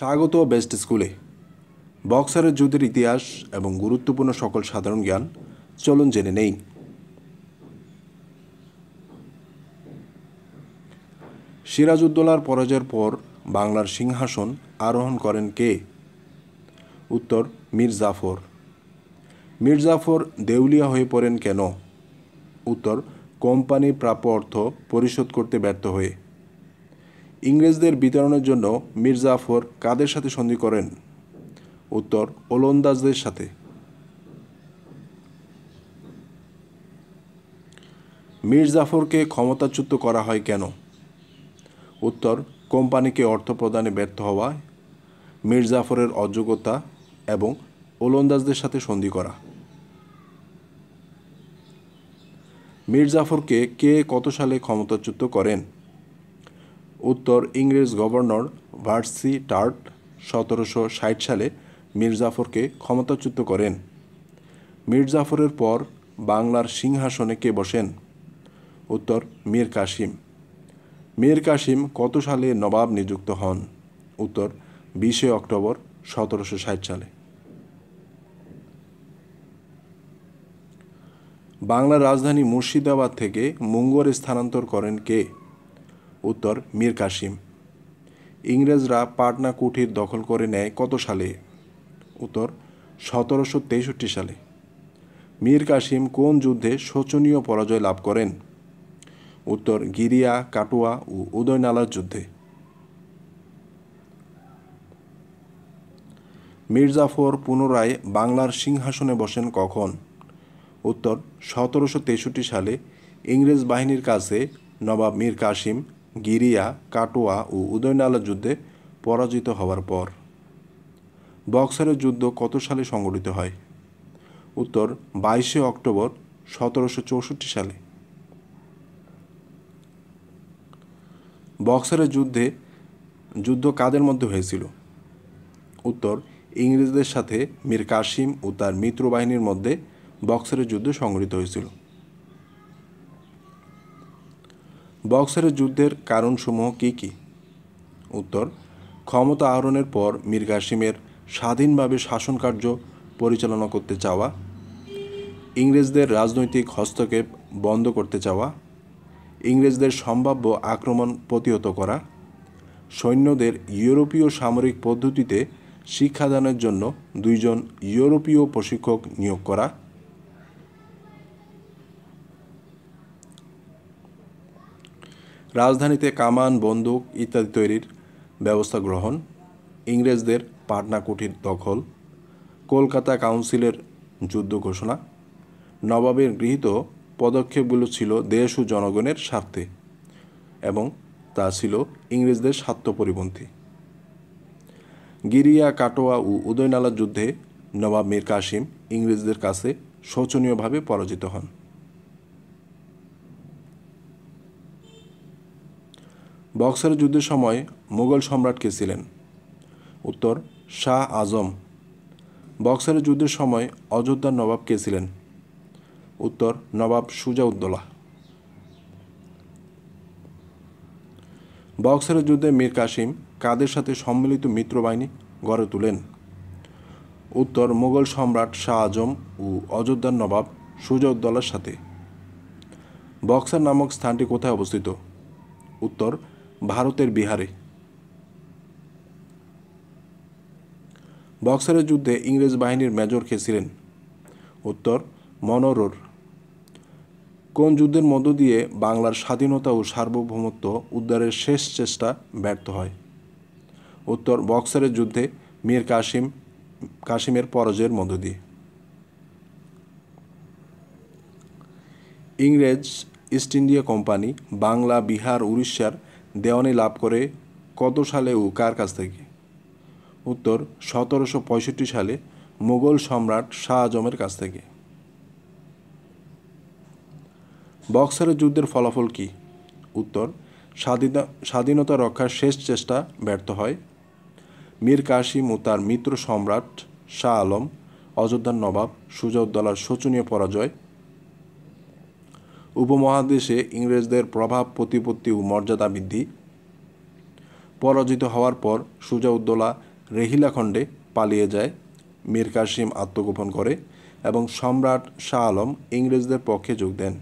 স্বাগত বেস্ট স্কুলে বক্সারের যুদ্ধের ইতিহাস এবং গুরুত্বপূর্ণ সকল সাধারণ জ্ঞান চলুন জেনে নেই সিরাজউদ্দৌলার পরাজয়ের পর বাংলার সিংহাসন আরোহণ করেন কে উত্তর মীর জাফর মীর জাফর দেউলিয়া হয়ে পড়েন কেন উত্তর কোম্পানি প্রাপ্য অর্থ পরিশোধ করতে ব্যর্থ হয়ে ইংরেজদের বিতরণের জন্য মির্জাফর কাদের সাথে সন্ধি করেন উত্তর ওলন্দাজদের সাথে মীর জাফরকে ক্ষমতাচ্যুত করা হয় কেন উত্তর কোম্পানিকে অর্থ প্রদানে ব্যর্থ হওয়ায় মীর জাফরের অযোগ্যতা এবং ওলন্দাজদের সাথে সন্ধি করা মীর জাফরকে কে কত সালে ক্ষমতাচ্যুত করেন উত্তর ইংরেজ গভর্নর ভার্সি টার্ট সতেরোশো ষাট সালে মির্জাফরকে ক্ষমতাচ্যুত করেন মির্জাফরের পর বাংলার সিংহাসনে কে বসেন উত্তর মীর কাসিম মীর কাসিম কত সালে নবাব নিযুক্ত হন উত্তর বিশে অক্টোবর সতেরোশো ষাট সালে বাংলার রাজধানী মুর্শিদাবাদ থেকে মুঙ্গর স্থানান্তর করেন কে উত্তর মীর কাসিম ইংরেজরা পাটনা কুঠির দখল করে নেয় কত সালে উত্তর সতেরোশো তেষট্টি সালে মীর কাসিম কোন যুদ্ধে শোচনীয় পরাজয় লাভ করেন উত্তর গিরিয়া কাটোয়া ও উদয়নালার যুদ্ধে মির্জাফর পুনরায় বাংলার সিংহাসনে বসেন কখন উত্তর সতেরোশো তেষট্টি সালে ইংরেজ বাহিনীর কাছে নবাব মীর কাসিম গিরিয়া কাটোয়া ও উদয়নালা যুদ্ধে পরাজিত হওয়ার পর বক্সারের যুদ্ধ কত সালে সংঘটিত হয় উত্তর বাইশে অক্টোবর সতেরোশো চৌষট্টি সালে বক্সারের যুদ্ধে যুদ্ধ কাদের মধ্যে হয়েছিল উত্তর ইংরেজদের সাথে মীর কাসিম ও তার মিত্র বাহিনীর মধ্যে বক্সারের যুদ্ধ সংঘটিত হয়েছিল বক্সারের যুদ্ধের কারণসমূহ কী কী উত্তর ক্ষমতা আহরণের পর মীর কাসিমের স্বাধীনভাবে শাসনকার্য পরিচালনা করতে চাওয়া ইংরেজদের রাজনৈতিক হস্তক্ষেপ বন্ধ করতে চাওয়া ইংরেজদের সম্ভাব্য আক্রমণ প্রতিহত করা সৈন্যদের ইউরোপীয় সামরিক পদ্ধতিতে শিক্ষাদানের জন্য দুইজন ইউরোপীয় প্রশিক্ষক নিয়োগ করা রাজধানীতে কামান বন্দুক ইত্যাদি তৈরির ব্যবস্থা গ্রহণ ইংরেজদের পাটনা কুঠির দখল কলকাতা কাউন্সিলের যুদ্ধ ঘোষণা নবাবের গৃহীত পদক্ষেপগুলো ছিল দেশ ও জনগণের স্বার্থে এবং তা ছিল ইংরেজদের স্বার্থপরিপন্থী গিরিয়া কাটোয়া ও উদয়নালা যুদ্ধে নবাব মীর কাসিম ইংরেজদের কাছে শোচনীয়ভাবে পরাজিত হন বক্সার যুদ্ধের সময় মুঘল সম্রাট কে ছিলেন উত্তর শাহ আজম বক্সারের যুদ্ধের সময় অযোধ্যার নবাব কে ছিলেন উত্তর নবাব সুজাউদ্দৌলা বক্সারের যুদ্ধে মীর কাসিম কাদের সাথে সম্মিলিত মিত্র বাহিনী গড়ে তোলেন উত্তর মুঘল সম্রাট শাহ আজম ও অযোধ্যার নবাব সুজাউদ্দৌলার সাথে বক্সার নামক স্থানটি কোথায় অবস্থিত উত্তর ভারতের বিহারে বক্সারের যুদ্ধে ইংরেজ বাহিনীর মেজর খেয়েছিলেন উত্তর মনোরোর কোন যুদ্ধের মধ্য দিয়ে বাংলার স্বাধীনতা ও সার্বভৌমত্ব উদ্ধারের শেষ চেষ্টা ব্যর্থ হয় উত্তর বক্সারের যুদ্ধে মীর কাসিম কাসিমের পরাজয়ের মধ্য দিয়ে ইংরেজ East India company Bangla Bihar উড়িষ্যার দেওয়ানি লাভ করে কত সালে ও কার কাছ থেকে উত্তর সতেরোশো পঁয়ষট্টি সালে মুঘল সম্রাট শাহ আজমের কাছ থেকে বক্সারের যুদ্ধের ফলাফল কি উত্তর স্বাধীনতা স্বাধীনতা রক্ষার শেষ চেষ্টা ব্যর্থ হয় মীর কাশিম ও তার মিত্র সম্রাট শাহ আলম অযোধ্যার নবাব সুজাউদ্দৌলার শোচনীয় পরাজয় উপমহাদেশে ইংরেজদের প্রভাব প্রতিপত্তি ও মর্যাদা বৃদ্ধি পরাজিত হওয়ার পর সুজাউদ্দৌলা রেহিলাখণ্ডে পালিয়ে যায় মীর কাসিম আত্মগোপন করে এবং সম্রাট শাহ আলম ইংরেজদের পক্ষে যোগ দেন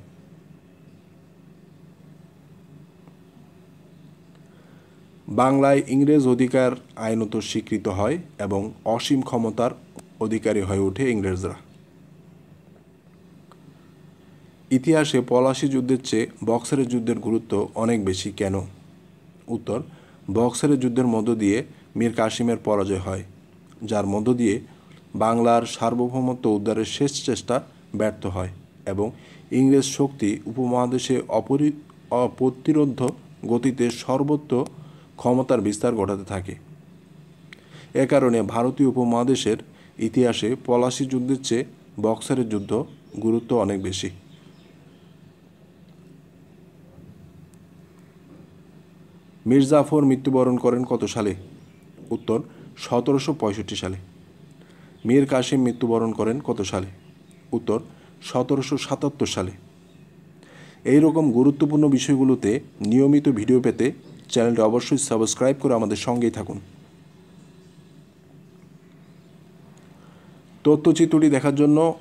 বাংলায় ইংরেজ অধিকার আইনত স্বীকৃত হয় এবং অসীম ক্ষমতার অধিকারী হয়ে ওঠে ইংরেজরা ইতিহাসে পলাশি যুদ্ধের চেয়ে বক্সারের যুদ্ধের গুরুত্ব অনেক বেশি কেন উত্তর বক্সারের যুদ্ধের মধ্য দিয়ে মীর কাসিমের পরাজয় হয় যার মধ্য দিয়ে বাংলার সার্বভৌমত্ব উদ্ধারের শেষ চেষ্টা ব্যর্থ হয় এবং ইংরেজ শক্তি উপমহাদেশে অপরি অপ্রতিরোধ গতিতে সর্বত্র ক্ষমতার বিস্তার ঘটাতে থাকে এ কারণে ভারতীয় উপমহাদেশের ইতিহাসে পলাশি যুদ্ধের চেয়ে বক্সারের যুদ্ধ গুরুত্ব অনেক বেশি মির্জাফর মৃত্যুবরণ করেন কত সালে উত্তর সতেরোশো সালে মীর কাশিম মৃত্যুবরণ করেন কত সালে উত্তর সতেরোশো সাতাত্তর সালে এই রকম গুরুত্বপূর্ণ বিষয়গুলোতে নিয়মিত ভিডিও পেতে চ্যানেলটি অবশ্যই সাবস্ক্রাইব করে আমাদের সঙ্গেই থাকুন তথ্যচিত্রটি দেখার জন্য